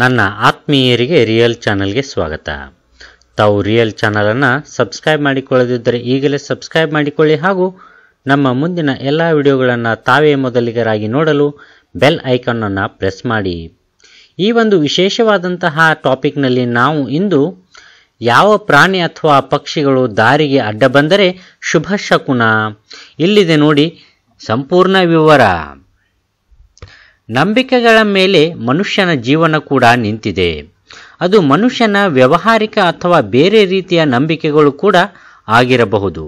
ನನ್ನ ಆತ್ಮೀಯರಿಗೆ ರಿಯಲ್ ಚಾನಲ್ಗೆ ಸ್ವಾಗತ ತಾವು ರಿಯಲ್ ಚಾನಲನ್ನು ಸಬ್ಸ್ಕ್ರೈಬ್ ಮಾಡಿಕೊಳ್ಳದಿದ್ದರೆ ಈಗಲೇ ಸಬ್ಸ್ಕ್ರೈಬ್ ಮಾಡಿಕೊಳ್ಳಿ ಹಾಗೂ ನಮ್ಮ ಮುಂದಿನ ಎಲ್ಲ ವಿಡಿಯೋಗಳನ್ನು ತಾವೇ ಮೊದಲಿಗರಾಗಿ ನೋಡಲು ಬೆಲ್ ಐಕನ್ನನ್ನು ಪ್ರೆಸ್ ಮಾಡಿ ಈ ಒಂದು ವಿಶೇಷವಾದಂತಹ ಟಾಪಿಕ್ನಲ್ಲಿ ನಾವು ಇಂದು ಯಾವ ಪ್ರಾಣಿ ಅಥವಾ ಪಕ್ಷಿಗಳು ದಾರಿಗೆ ಅಡ್ಡ ಬಂದರೆ ಶುಭ ಶಕುನ ಇಲ್ಲಿದೆ ನೋಡಿ ಸಂಪೂರ್ಣ ವಿವರ ನಂಬಿಕೆಗಳ ಮೇಲೆ ಮನುಷ್ಯನ ಜೀವನ ಕೂಡ ನಿಂತಿದೆ ಅದು ಮನುಷ್ಯನ ವ್ಯವಹಾರಿಕ ಅಥವಾ ಬೇರೆ ರೀತಿಯ ನಂಬಿಕೆಗಳು ಕೂಡ ಆಗಿರಬಹುದು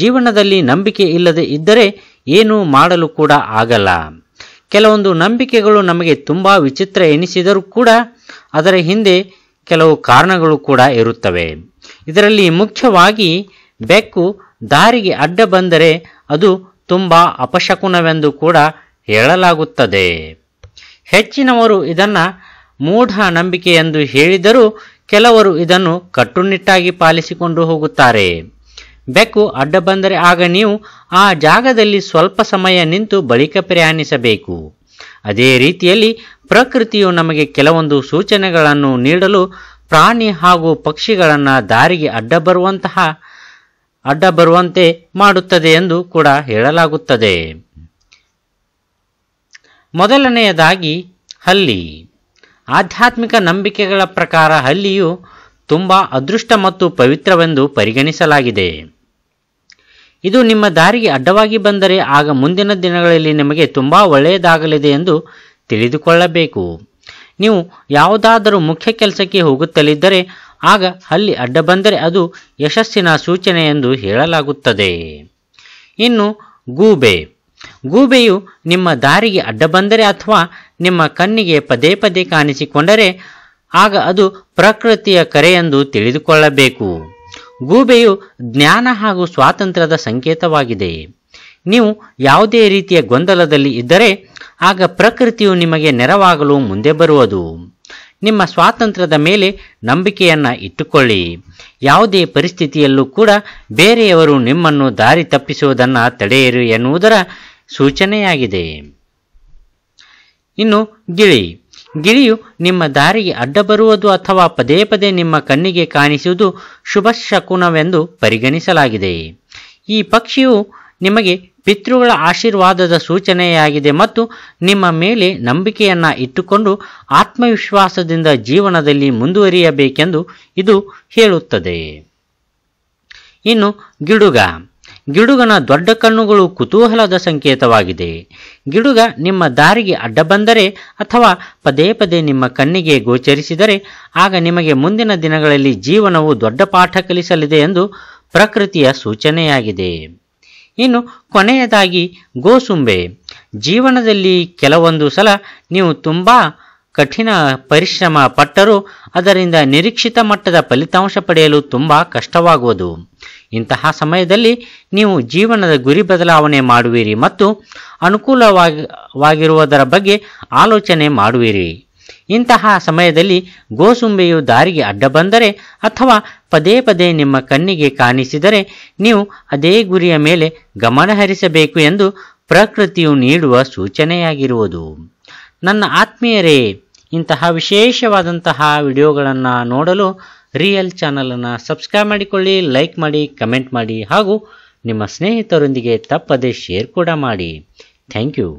ಜೀವನದಲ್ಲಿ ನಂಬಿಕೆ ಇಲ್ಲದೆ ಇದ್ದರೆ ಏನು ಮಾಡಲು ಕೂಡ ಆಗಲ್ಲ ಕೆಲವೊಂದು ನಂಬಿಕೆಗಳು ನಮಗೆ ತುಂಬ ವಿಚಿತ್ರ ಎನಿಸಿದರೂ ಕೂಡ ಅದರ ಹಿಂದೆ ಕೆಲವು ಕಾರಣಗಳು ಕೂಡ ಇರುತ್ತವೆ ಇದರಲ್ಲಿ ಮುಖ್ಯವಾಗಿ ಬೆಕ್ಕು ದಾರಿಗೆ ಅಡ್ಡ ಬಂದರೆ ಅದು ತುಂಬ ಅಪಶಕುನವೆಂದು ಕೂಡ ಹೇಳಲಾಗುತ್ತದೆ ಹೆಚ್ಚಿನವರು ಇದನ್ನು ಮೂಢ ನಂಬಿಕೆ ಎಂದು ಹೇಳಿದರೂ ಕೆಲವರು ಇದನ್ನು ಕಟ್ಟುನಿಟ್ಟಾಗಿ ಪಾಲಿಸಿಕೊಂಡು ಹೋಗುತ್ತಾರೆ ಬೆಕ್ಕು ಅಡ್ಡ ಬಂದರೆ ಆಗ ನೀವು ಆ ಜಾಗದಲ್ಲಿ ಸ್ವಲ್ಪ ಸಮಯ ನಿಂತು ಬಳಿಕ ಪ್ರಯಾಣಿಸಬೇಕು ಅದೇ ರೀತಿಯಲ್ಲಿ ಪ್ರಕೃತಿಯು ನಮಗೆ ಕೆಲವೊಂದು ಸೂಚನೆಗಳನ್ನು ನೀಡಲು ಪ್ರಾಣಿ ಹಾಗೂ ಪಕ್ಷಿಗಳನ್ನು ದಾರಿಗೆ ಅಡ್ಡ ಬರುವಂತಹ ಅಡ್ಡ ಬರುವಂತೆ ಮಾಡುತ್ತದೆ ಎಂದು ಕೂಡ ಹೇಳಲಾಗುತ್ತದೆ ಮೊದಲನೆಯದಾಗಿ ಹಲ್ಲಿ ಆಧ್ಯಾತ್ಮಿಕ ನಂಬಿಕೆಗಳ ಪ್ರಕಾರ ಹಲ್ಲಿಯು ತುಂಬ ಅದೃಷ್ಟ ಮತ್ತು ಪವಿತ್ರವೆಂದು ಪರಿಗಣಿಸಲಾಗಿದೆ ಇದು ನಿಮ್ಮ ದಾರಿಗೆ ಅಡ್ಡವಾಗಿ ಬಂದರೆ ಆಗ ಮುಂದಿನ ದಿನಗಳಲ್ಲಿ ನಿಮಗೆ ತುಂಬ ಒಳ್ಳೆಯದಾಗಲಿದೆ ಎಂದು ತಿಳಿದುಕೊಳ್ಳಬೇಕು ನೀವು ಯಾವುದಾದರೂ ಮುಖ್ಯ ಕೆಲಸಕ್ಕೆ ಹೋಗುತ್ತಲಿದ್ದರೆ ಆಗ ಅಲ್ಲಿ ಅಡ್ಡ ಬಂದರೆ ಅದು ಯಶಸ್ಸಿನ ಸೂಚನೆ ಎಂದು ಹೇಳಲಾಗುತ್ತದೆ ಇನ್ನು ಗೂಬೆ ಗೂಬೆಯು ನಿಮ್ಮ ದಾರಿಗೆ ಅಡ್ಡ ಬಂದರೆ ಅಥವಾ ನಿಮ್ಮ ಕಣ್ಣಿಗೆ ಪದೇ ಪದೇ ಕಾಣಿಸಿಕೊಂಡರೆ ಆಗ ಅದು ಪ್ರಕೃತಿಯ ಕರೆ ಎಂದು ತಿಳಿದುಕೊಳ್ಳಬೇಕು ಗೂಬೆಯು ಜ್ಞಾನ ಹಾಗೂ ಸ್ವಾತಂತ್ರ್ಯದ ಸಂಕೇತವಾಗಿದೆ ನೀವು ಯಾವುದೇ ರೀತಿಯ ಗೊಂದಲದಲ್ಲಿ ಇದ್ದರೆ ಆಗ ಪ್ರಕೃತಿಯು ನಿಮಗೆ ನೆರವಾಗಲು ಮುಂದೆ ಬರುವುದು ನಿಮ್ಮ ಸ್ವಾತಂತ್ರ್ಯದ ಮೇಲೆ ನಂಬಿಕೆಯನ್ನು ಇಟ್ಟುಕೊಳ್ಳಿ ಯಾವುದೇ ಪರಿಸ್ಥಿತಿಯಲ್ಲೂ ಕೂಡ ಬೇರೆಯವರು ನಿಮ್ಮನ್ನು ದಾರಿ ತಪ್ಪಿಸುವುದನ್ನು ತಡೆಯಿರಿ ಎನ್ನುವುದರ ಸೂಚನೆಯಾಗಿದೆ ಇನ್ನು ಗಿಳಿ ಗಿಳಿಯು ನಿಮ್ಮ ದಾರಿಗೆ ಅಡ್ಡ ಬರುವುದು ಅಥವಾ ಪದೇ ಪದೇ ನಿಮ್ಮ ಕಣ್ಣಿಗೆ ಕಾಣಿಸುವುದು ಶುಭ ಶಕುನವೆಂದು ಪರಿಗಣಿಸಲಾಗಿದೆ ಈ ಪಕ್ಷಿಯು ನಿಮಗೆ ಪಿತೃಗಳ ಆಶೀರ್ವಾದದ ಸೂಚನೆಯಾಗಿದೆ ಮತ್ತು ನಿಮ್ಮ ಮೇಲೆ ನಂಬಿಕೆಯನ್ನು ಇಟ್ಟುಕೊಂಡು ಆತ್ಮವಿಶ್ವಾಸದಿಂದ ಜೀವನದಲ್ಲಿ ಮುಂದುವರಿಯಬೇಕೆಂದು ಇದು ಹೇಳುತ್ತದೆ ಇನ್ನು ಗಿಡುಗ ಗಿಡುಗನ ದೊಡ್ಡ ಕಣ್ಣುಗಳು ಕುತೂಹಲದ ಸಂಕೇತವಾಗಿದೆ ಗಿಡುಗ ನಿಮ್ಮ ದಾರಿಗೆ ಅಡ್ಡ ಬಂದರೆ ಅಥವಾ ಪದೇ ಪದೇ ನಿಮ್ಮ ಕಣ್ಣಿಗೆ ಗೋಚರಿಸಿದರೆ ಆಗ ನಿಮಗೆ ಮುಂದಿನ ದಿನಗಳಲ್ಲಿ ಜೀವನವು ದೊಡ್ಡ ಪಾಠ ಕಲಿಸಲಿದೆ ಎಂದು ಪ್ರಕೃತಿಯ ಸೂಚನೆಯಾಗಿದೆ ಇನ್ನು ಕೊನೆಯದಾಗಿ ಗೋಸುಂಬೆ ಜೀವನದಲ್ಲಿ ಕೆಲವೊಂದು ಸಲ ನೀವು ತುಂಬ ಕಠಿಣ ಪರಿಶ್ರಮ ಪಟ್ಟರೂ ಅದರಿಂದ ನಿರೀಕ್ಷಿತ ಮಟ್ಟದ ಫಲಿತಾಂಶ ಪಡೆಯಲು ತುಂಬ ಕಷ್ಟವಾಗುವುದು ಇಂತಹ ಸಮಯದಲ್ಲಿ ನೀವು ಜೀವನದ ಗುರಿ ಬದಲಾವಣೆ ಮಾಡುವಿರಿ ಮತ್ತು ಅನುಕೂಲವಾಗಿರುವುದರ ಬಗ್ಗೆ ಆಲೋಚನೆ ಮಾಡುವಿರಿ ಇಂತಹ ಸಮಯದಲ್ಲಿ ಗೋಸುಂಬೆಯು ದಾರಿಗೆ ಅಡ್ಡ ಬಂದರೆ ಅಥವಾ ಪದೇ ಪದೇ ನಿಮ್ಮ ಕಣ್ಣಿಗೆ ಕಾಣಿಸಿದರೆ ನೀವು ಅದೇ ಗುರಿಯ ಮೇಲೆ ಗಮನಹರಿಸಬೇಕು ಎಂದು ಪ್ರಕೃತಿಯು ನೀಡುವ ಸೂಚನೆಯಾಗಿರುವುದು ನನ್ನ ಆತ್ಮೀಯರೇ ಇಂತಹ ವಿಶೇಷವಾದಂತಹ ವಿಡಿಯೋಗಳನ್ನು ನೋಡಲು ರಿಯಲ್ ಚಾನಲನ್ನು ಸಬ್ಸ್ಕ್ರೈಬ್ ಮಾಡಿಕೊಳ್ಳಿ ಲೈಕ್ ಮಾಡಿ ಕಮೆಂಟ್ ಮಾಡಿ ಹಾಗೂ ನಿಮ್ಮ ಸ್ನೇಹಿತರೊಂದಿಗೆ ತಪ್ಪದೆ ಶೇರ್ ಕೂಡ ಮಾಡಿ ಥ್ಯಾಂಕ್ ಯು